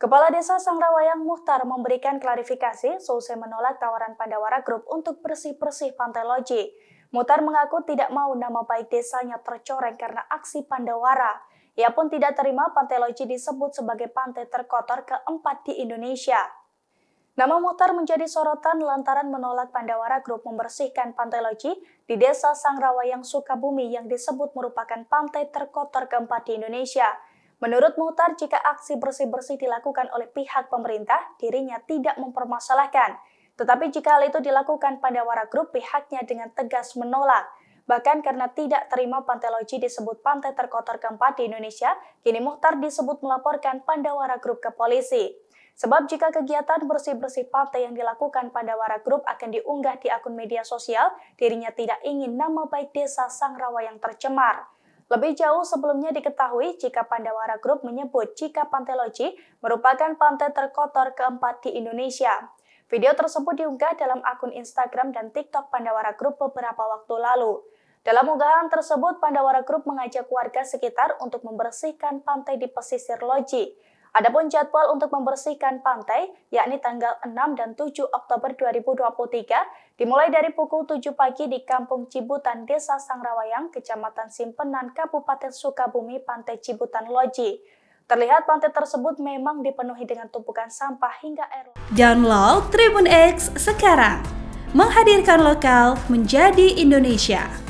Kepala Desa Sangrawayang Muhtar memberikan klarifikasi selesai menolak tawaran Pandawara Group untuk bersih-bersih pantai Loji. Muhtar mengaku tidak mau nama baik desanya tercoreng karena aksi Pandawara. Ia pun tidak terima pantai Loji disebut sebagai pantai terkotor keempat di Indonesia. Nama Muhtar menjadi sorotan lantaran menolak Pandawara Group membersihkan pantai loji di desa Sangrawa yang Sukabumi yang disebut merupakan pantai terkotor keempat di Indonesia. Menurut Muhtar, jika aksi bersih-bersih dilakukan oleh pihak pemerintah, dirinya tidak mempermasalahkan. Tetapi jika hal itu dilakukan Pandawara Group, pihaknya dengan tegas menolak. Bahkan karena tidak terima pantai loji disebut pantai terkotor keempat di Indonesia, kini Muhtar disebut melaporkan Pandawara Group ke polisi. Sebab jika kegiatan bersih-bersih pantai yang dilakukan pada Wara Group akan diunggah di akun media sosial, dirinya tidak ingin nama baik desa Sangrawa yang tercemar. Lebih jauh sebelumnya diketahui jika Pandawara Group menyebut jika Pantai Loji merupakan pantai terkotor keempat di Indonesia. Video tersebut diunggah dalam akun Instagram dan TikTok Pandawara Group beberapa waktu lalu. Dalam unggahan tersebut, Pandawara Group mengajak warga sekitar untuk membersihkan pantai di pesisir Loji. Adapun jadwal untuk membersihkan pantai, yakni tanggal 6 dan 7 Oktober 2023, dimulai dari pukul 7 pagi di Kampung Cibutan, Desa Sangrawayang, Kecamatan Simpenan, Kabupaten Sukabumi, Pantai Cibutan Loji. Terlihat pantai tersebut memang dipenuhi dengan tumpukan sampah hingga air. Download Tribun X sekarang, menghadirkan lokal menjadi Indonesia.